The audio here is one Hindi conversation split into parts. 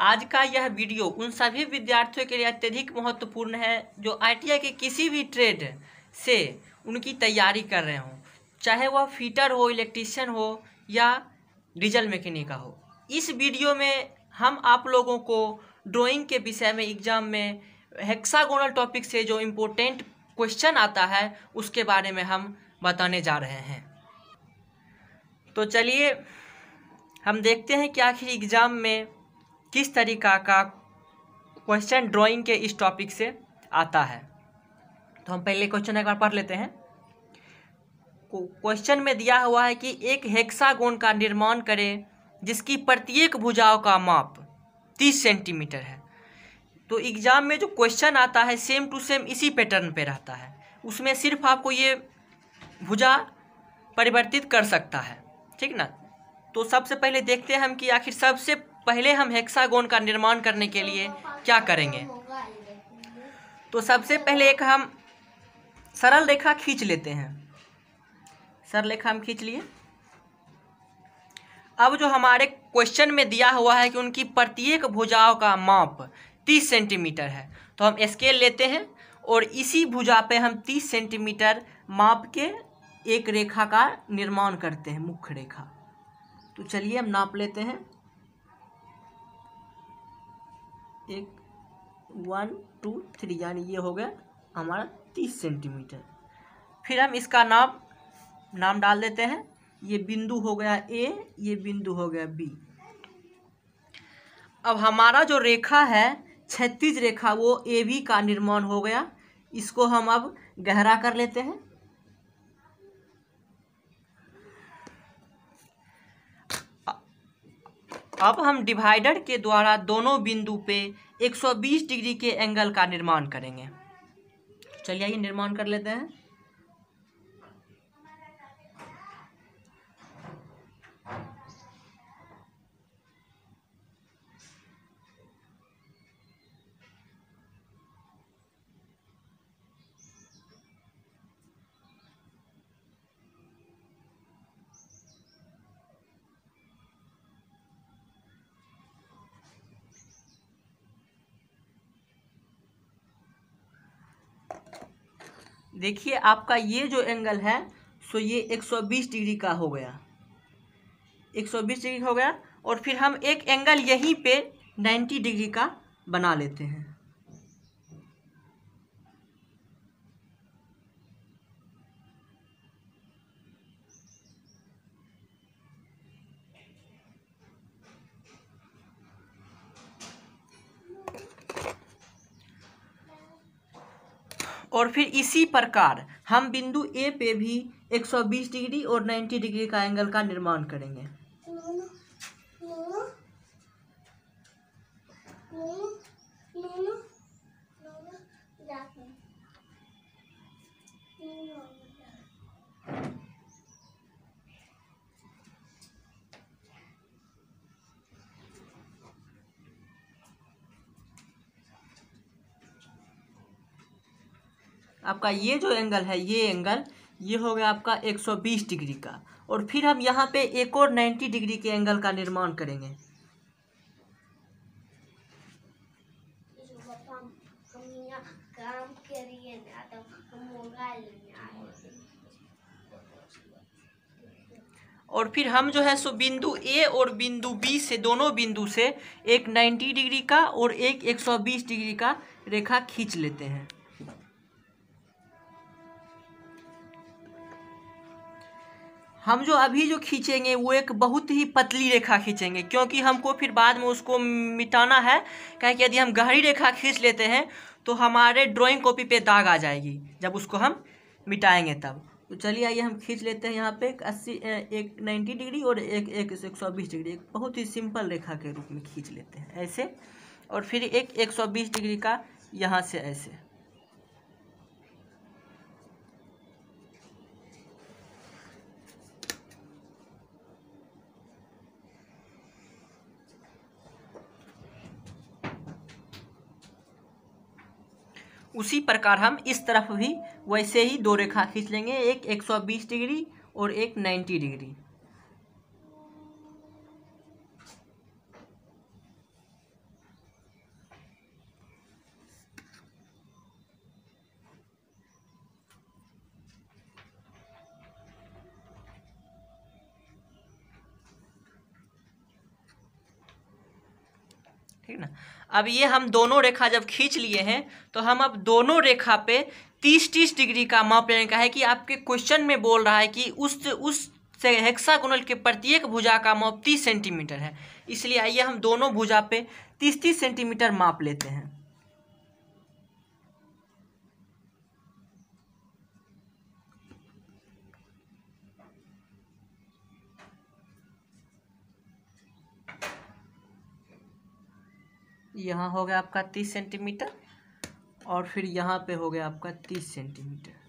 आज का यह वीडियो उन सभी विद्यार्थियों के लिए अत्यधिक महत्वपूर्ण है जो आईटीआई के किसी भी ट्रेड से उनकी तैयारी कर रहे हों चाहे वह फीटर हो इलेक्ट्रीशियन हो या डीजल मैकेनिक का हो इस वीडियो में हम आप लोगों को ड्राइंग के विषय में एग्जाम में हेक्सागोनल टॉपिक से जो इम्पोर्टेंट क्वेश्चन आता है उसके बारे में हम बताने जा रहे हैं तो चलिए हम देखते हैं कि आखिर एग्ज़ाम में किस तरीका का क्वेश्चन ड्राइंग के इस टॉपिक से आता है तो हम पहले क्वेश्चन एक बार पढ़ लेते हैं क्वेश्चन में दिया हुआ है कि एक हेक्सागोन का निर्माण करें जिसकी प्रत्येक भुजाओं का माप तीस सेंटीमीटर है तो एग्ज़ाम में जो क्वेश्चन आता है सेम टू सेम इसी पैटर्न पे रहता है उसमें सिर्फ आपको ये भुजा परिवर्तित कर सकता है ठीक ना तो सबसे पहले देखते हैं हम कि आखिर सबसे पहले हम हेक्सागोन का निर्माण करने के लिए क्या करेंगे तो सबसे पहले एक हम सरल रेखा खींच लेते हैं सरल रेखा हम खींच लिए अब जो हमारे क्वेश्चन में दिया हुआ है कि उनकी प्रत्येक भुजाओं का माप तीस सेंटीमीटर है तो हम स्केल लेते हैं और इसी भुजा पे हम तीस सेंटीमीटर माप के एक रेखा का निर्माण करते हैं मुख्य रेखा तो चलिए हम नाप लेते हैं एक वन टू थ्री यानी ये हो गया हमारा तीस सेंटीमीटर फिर हम इसका नाम नाम डाल देते हैं ये बिंदु हो गया ए ये बिंदु हो गया बी अब हमारा जो रेखा है क्षतिज रेखा वो ए बी का निर्माण हो गया इसको हम अब गहरा कर लेते हैं अब हम डिवाइडर के द्वारा दोनों बिंदु पे 120 डिग्री के एंगल का निर्माण करेंगे चलिए ये निर्माण कर लेते हैं देखिए आपका ये जो एंगल है सो ये 120 डिग्री का हो गया 120 डिग्री हो गया और फिर हम एक एंगल यहीं पे 90 डिग्री का बना लेते हैं और फिर इसी प्रकार हम बिंदु ए पे भी 120 डिग्री और 90 डिग्री का एंगल का निर्माण करेंगे नुँ, नुँ, नुँ, आपका ये जो एंगल है ये एंगल ये हो गया आपका 120 डिग्री का और फिर हम यहाँ पे एक और 90 डिग्री के एंगल का निर्माण करेंगे और फिर हम जो है सो बिंदु ए और बिंदु बी से दोनों बिंदु से एक 90 डिग्री का और एक 120 डिग्री का रेखा खींच लेते हैं हम जो अभी जो खींचेंगे वो एक बहुत ही पतली रेखा खींचेंगे क्योंकि हमको फिर बाद में उसको मिटाना है क्या कि यदि हम गहरी रेखा खींच लेते हैं तो हमारे ड्राइंग कॉपी पे दाग आ जाएगी जब उसको हम मिटाएंगे तब तो चलिए आइए हम खींच लेते हैं यहाँ पे एक अस्सी एक नाइन्टी डिग्री और एक एक एक सौ बीस डिग्री एक बहुत ही सिंपल रेखा के रूप में खींच लेते हैं ऐसे और फिर एक एक सौ बीस डिग्री का यहाँ से ऐसे उसी प्रकार हम इस तरफ भी वैसे ही दो रेखा खींच लेंगे एक 120 डिग्री और एक 90 डिग्री ठीक ना अब ये हम दोनों रेखा जब खींच लिए हैं तो हम अब दोनों रेखा पे तीस तीस डिग्री का माप लेने का है कि आपके क्वेश्चन में बोल रहा है कि उस उस से हेक्सागोनल के प्रत्येक भुजा का माप तीस सेंटीमीटर है इसलिए आइए हम दोनों भुजा पे तीस तीस सेंटीमीटर माप लेते हैं यहाँ हो गया आपका तीस सेंटीमीटर और फिर यहाँ पे हो गया आपका तीस सेंटीमीटर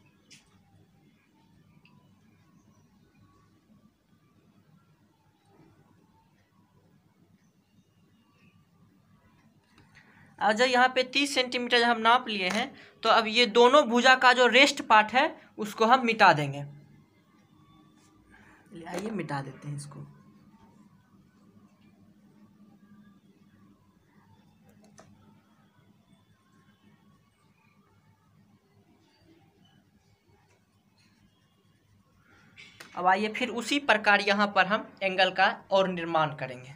और जब यहाँ पे तीस सेंटीमीटर जब हम नाप लिए हैं तो अब ये दोनों भुजा का जो रेस्ट पार्ट है उसको हम मिटा देंगे आइए मिटा देते हैं इसको अब आइए फिर उसी प्रकार यहाँ पर हम एंगल का और निर्माण करेंगे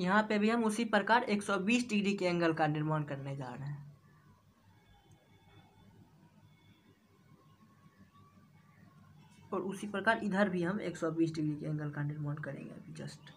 यहाँ पे भी हम उसी प्रकार 120 डिग्री के एंगल का निर्माण करने जा रहे हैं और उसी प्रकार इधर भी हम 120 डिग्री के एंगल का निर्माण करेंगे अभी जस्ट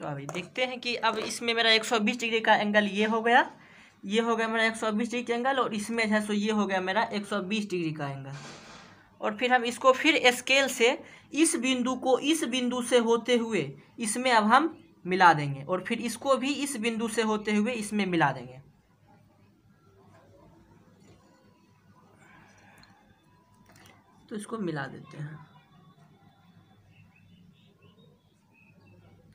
तो अभी देखते हैं कि अब इसमें मेरा 120 डिग्री का एंगल ये हो गया ये हो गया मेरा 120 डिग्री का एंगल और इसमें है सो ये हो गया मेरा 120 डिग्री का एंगल और फिर हम इसको फिर स्केल से इस बिंदु को इस बिंदु से होते हुए इसमें अब हम मिला देंगे और फिर इसको भी इस बिंदु से होते हुए इसमें मिला देंगे तो इसको मिला देते हैं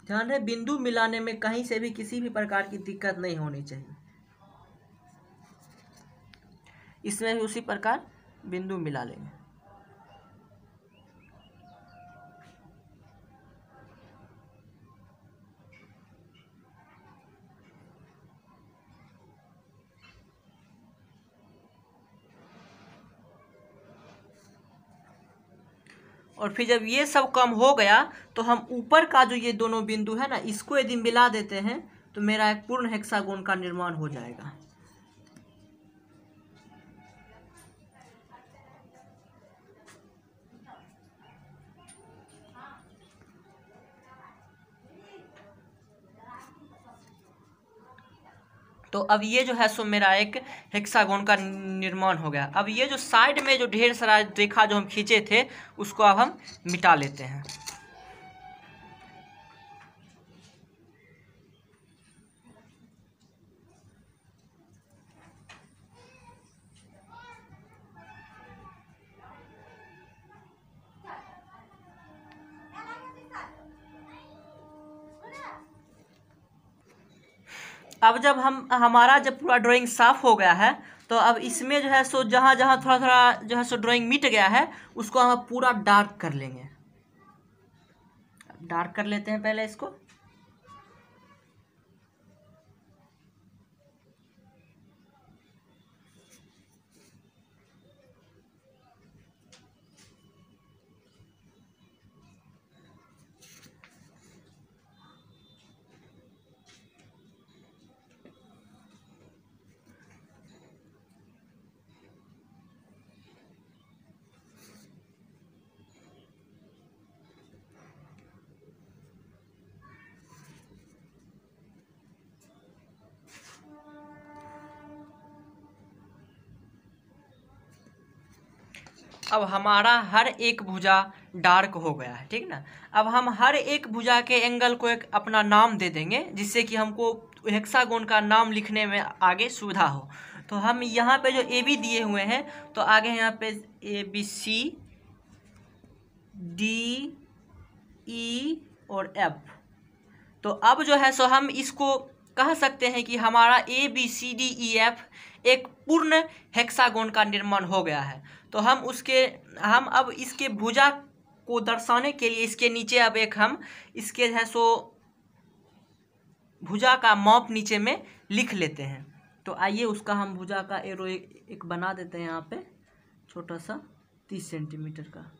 ध्यान रहे बिंदु मिलाने में कहीं से भी किसी भी प्रकार की दिक्कत नहीं होनी चाहिए इसमें भी उसी प्रकार बिंदु मिला लेंगे और फिर जब ये सब कम हो गया तो हम ऊपर का जो ये दोनों बिंदु है ना इसको यदि मिला देते हैं तो मेरा एक पूर्ण हेक्सागोन का निर्माण हो जाएगा तो अब ये जो है सो मेरा एक हेक्सागोन का निर्माण हो गया अब ये जो साइड में जो ढेर सारा रेखा जो हम खींचे थे उसको अब हम मिटा लेते हैं अब जब हम हमारा जब पूरा ड्राइंग साफ़ हो गया है तो अब इसमें जो है सो जहाँ जहाँ थोड़ा थोड़ा जो है सो ड्राइंग मिट गया है उसको हम पूरा डार्क कर लेंगे डार्क कर लेते हैं पहले इसको अब हमारा हर एक भुजा डार्क हो गया है ठीक ना अब हम हर एक भुजा के एंगल को एक अपना नाम दे देंगे जिससे कि हमको हेक्सागोन का नाम लिखने में आगे सुविधा हो तो हम यहाँ पे जो ए बी दिए हुए हैं तो आगे यहाँ पे ए बी सी डी ई और एफ तो अब जो है सो हम इसको कह सकते हैं कि हमारा A B C D E F एक पूर्ण हेक्सागोन का निर्माण हो गया है तो हम उसके हम अब इसके भुजा को दर्शाने के लिए इसके नीचे अब एक हम इसके है सो भुजा का मॉप नीचे में लिख लेते हैं तो आइए उसका हम भुजा का एरो एक, एक बना देते हैं यहाँ पे छोटा सा तीस सेंटीमीटर का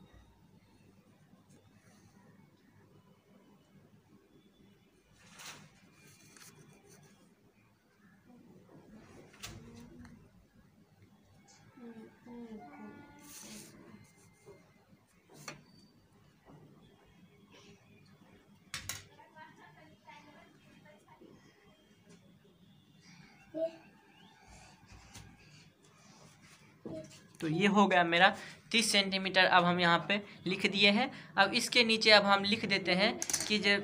तो ये हो गया मेरा तीस सेंटीमीटर अब हम यहाँ पे लिख दिए हैं अब इसके नीचे अब हम लिख देते हैं कि जो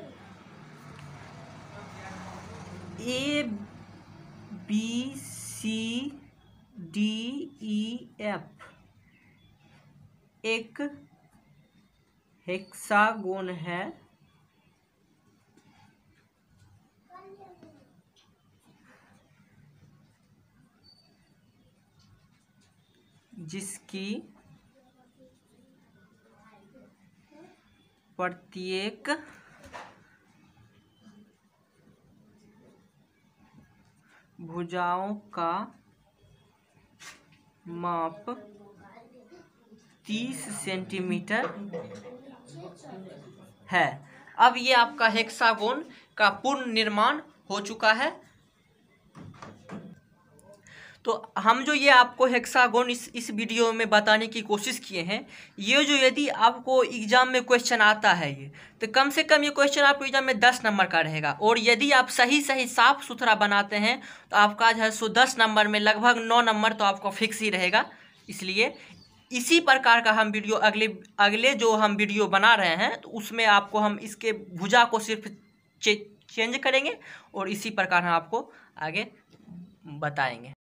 A B C D E F एक हेक्सागोन है जिसकी प्रत्येक भुजाओं का माप तीस सेंटीमीटर है अब ये आपका हेक्सागोन का पूर्ण निर्माण हो चुका है तो हम जो ये आपको हेक्सागोन इस इस वीडियो में बताने की कोशिश किए हैं ये जो यदि आपको एग्ज़ाम में क्वेश्चन आता है ये तो कम से कम ये क्वेश्चन आपको एग्ज़ाम में दस नंबर का रहेगा और यदि आप सही सही साफ सुथरा बनाते हैं तो आपका जो है सो दस नंबर में लगभग नौ नंबर तो आपको फिक्स ही रहेगा इसलिए इसी प्रकार का हम वीडियो अगले अगले जो हम वीडियो बना रहे हैं तो उसमें आपको हम इसके भुजा को सिर्फ चे, चेंज करेंगे और इसी प्रकार हम आपको आगे बताएंगे